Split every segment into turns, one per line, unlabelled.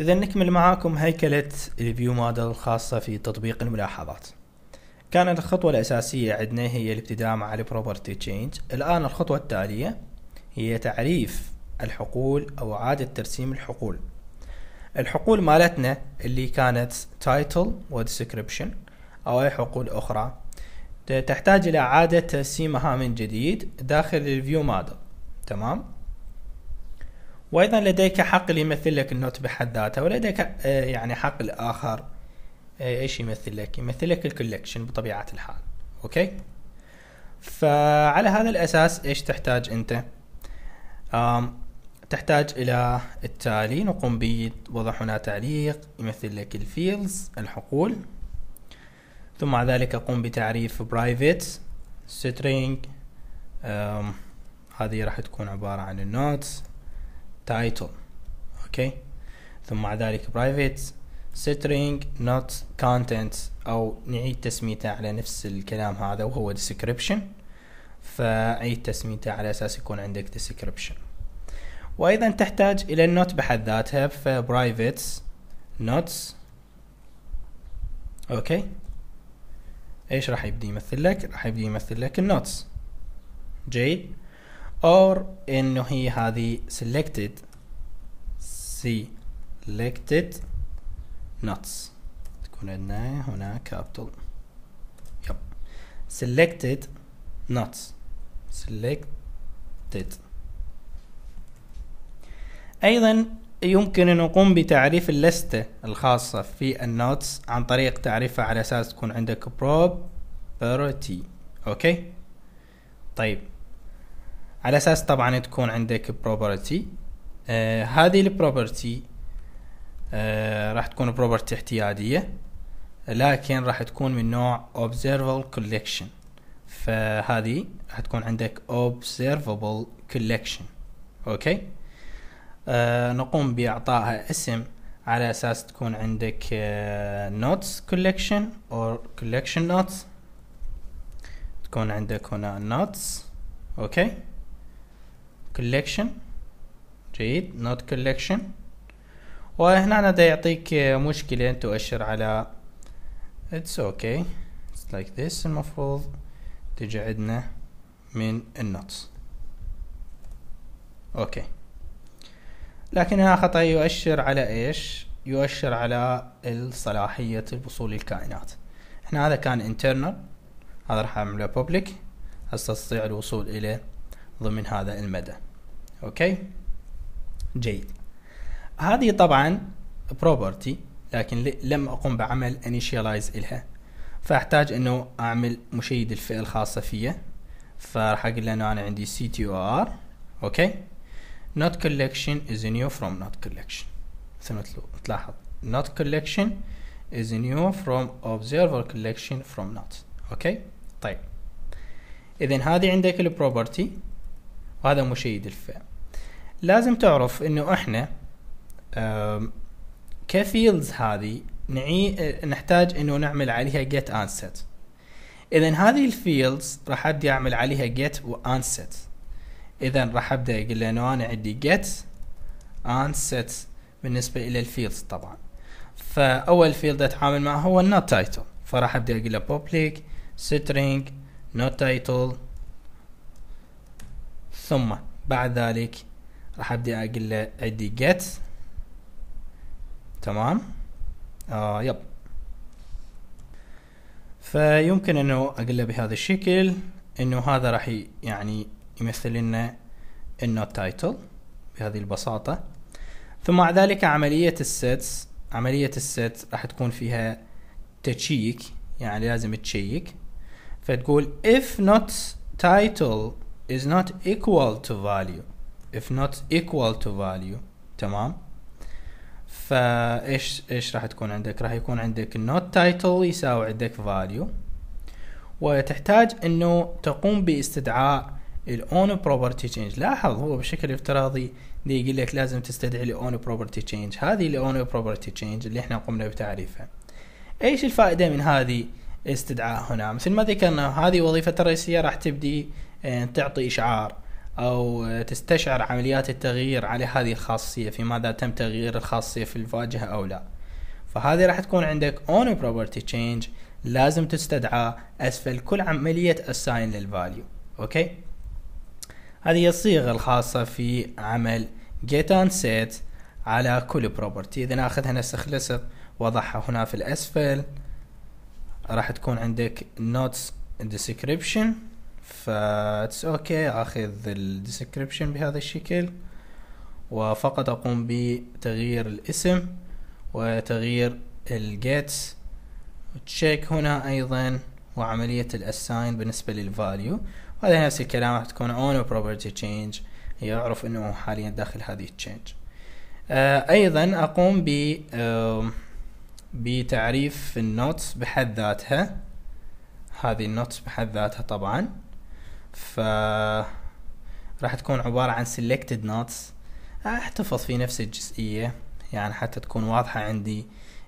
إذا نكمل معاكم هيكلة الفيو موديل الخاصة في تطبيق الملاحظات كانت الخطوة الأساسية عندنا هي الابتداء مع البروبرتي تشينج الآن الخطوة التالية هي تعريف الحقول أو إعادة ترسيم الحقول الحقول مالتنا اللي كانت title و description أو أي حقول أخرى تحتاج إلى إعادة ترسيمها من جديد داخل الفيو موديل تمام وايضا لديك حق يمثل لك النوت بحد ذاته ولديك آه، يعني حق الاخر آه، ايش يمثل لك يمثل لك الكولكشن بطبيعه الحال اوكي فعلى هذا الاساس ايش تحتاج انت تحتاج الى التالي نقوم بوضع هنا تعليق يمثل لك الفيلز الحقول ثم بعد ذلك قم بتعريف برايفت سترينج هذه راح تكون عبارة عن النوتس title اوكي ثم مع ذلك private string not content او نعيد تسميته على نفس الكلام هذا وهو description فعيد تسميته على اساس يكون عندك description وايضا تحتاج الى النوت بحد ذاتها فبرايفت notes اوكي ايش راح يبدي يمثل لك راح يبدي يمثل لك النوتس جيد or انه هي هذه selected selected nuts تكون عندنا هنا capital يب selected nuts selected ايضا يمكن ان نقوم بتعريف اللستة الخاصة في النوتس عن طريق تعريفها على اساس تكون عندك property اوكي طيب على اساس طبعا تكون عندك بروبرتي آه هذه البروبرتي آه راح تكون بروبرتي احتياديه لكن راح تكون من نوع observable collection فهذه راح تكون عندك observable collection اوكي آه نقوم باعطائها اسم على اساس تكون عندك نوتس آه، كولكشن or كولكشن نوتس تكون عندك هنا نوتس اوكي collection جيد not collection وهنا ده يعطيك مشكلة أن تؤشر على it's okay it's like this المفروض تجي عندنا من النوتس اوكي لكن هنا خطأ يؤشر على ايش يؤشر على الصلاحيه الوصول للكائنات احنا هذا كان internal هذا راح اعمله public هسه تستطيع الوصول الى ضمن هذا المدى اوكي جيد هذه طبعا بروبرتي لكن لم اقم بعمل انيشيلايز الها فاحتاج انه اعمل مشيد الفئه الخاصه فيه فراح اقول له انه انا عندي ار اوكي not collection is new from not collection مثل ما تلاحظ not collection is new from observer collection from not اوكي طيب اذا هذه عندك البروبرتي وهذا مو شيء الفئة لازم تعرف انه احنا كفيلدز هذه نعي نحتاج انه نعمل عليها جيت انست اذا هذه الفيلدز راح ابدي اعمل عليها جيت وانست اذا راح ابدا اقول له انه انا عندي جيت انست بالنسبه الى الفيلدز طبعا فاول فيلد اتعامل معه هو النوت تايتل فراح ابدا اقول له بوبليك سترينج نوت تايتل ثم بعد ذلك راح ابدي اقول له عندي جيت تمام آه يب فيمكن انه اقول له بهذا الشكل انه هذا راح يعني يمثل لنا النوت تايتل بهذه البساطة ثم بعد ذلك عملية السيتس عملية السيت راح تكون فيها تشيك يعني لازم تشيك فتقول if not title is not equal to value if not equal to value تمام فايش ايش راح تكون عندك راح يكون عندك not title يساوي عندك value وتحتاج انه تقوم باستدعاء الاون بروبرتي تشينج لاحظ هو بشكل افتراضي دي يقول لك لازم تستدعي الاون بروبرتي تشينج هذه الاون بروبرتي تشينج اللي احنا قمنا بتعريفها ايش الفائده من هذه استدعاء هنا مثل ما ذكرنا هذه وظيفة الرئيسية راح تبدي تعطي إشعار أو تستشعر عمليات التغيير على هذه الخاصية في ماذا تم تغيير الخاصية في الواجهة أو لا فهذه راح تكون عندك on بروبرتي property change لازم تستدعى أسفل كل عملية assign للفاليو أوكي هذه هي الصيغة الخاصة في عمل get and set على كل property إذا ناخذها نسخ نستخلصها وضعها هنا في الأسفل راح تكون عندك نوتس description فا اتس اوكي اخذ الديسكريبشن بهذا الشكل وفقط اقوم بتغيير الاسم وتغيير الجيتس تشيك هنا ايضا وعملية الاساين بالنسبة للفاليو وهذا نفس الكلام راح تكون اون بروبرتي تشينج يعرف انه حاليا داخل هذه التشينج آه ايضا اقوم ب آه بتعريف النوتس بحد ذاتها هذه النوتس بحد ذاتها طبعا ف راح تكون عبارة عن selected notes احتفظ في نفس الجزئية يعني حتى تكون واضحة عندي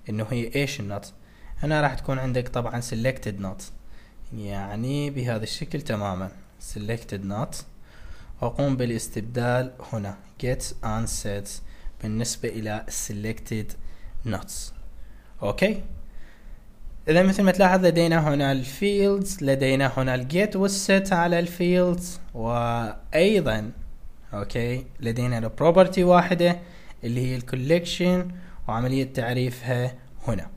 انه هي ايش النوت هنا راح تكون عندك طبعا selected note يعني بهذا الشكل تماما selected note واقوم بالاستبدال هنا get and بالنسبة الى selected notes اوكي اذا مثل ما تلاحظ لدينا هنا الفيلدز لدينا هنا الجيت والست على الفيلدز وايضا اوكي لدينا البروبرتي واحده اللي هي الكوليكشن وعمليه تعريفها هنا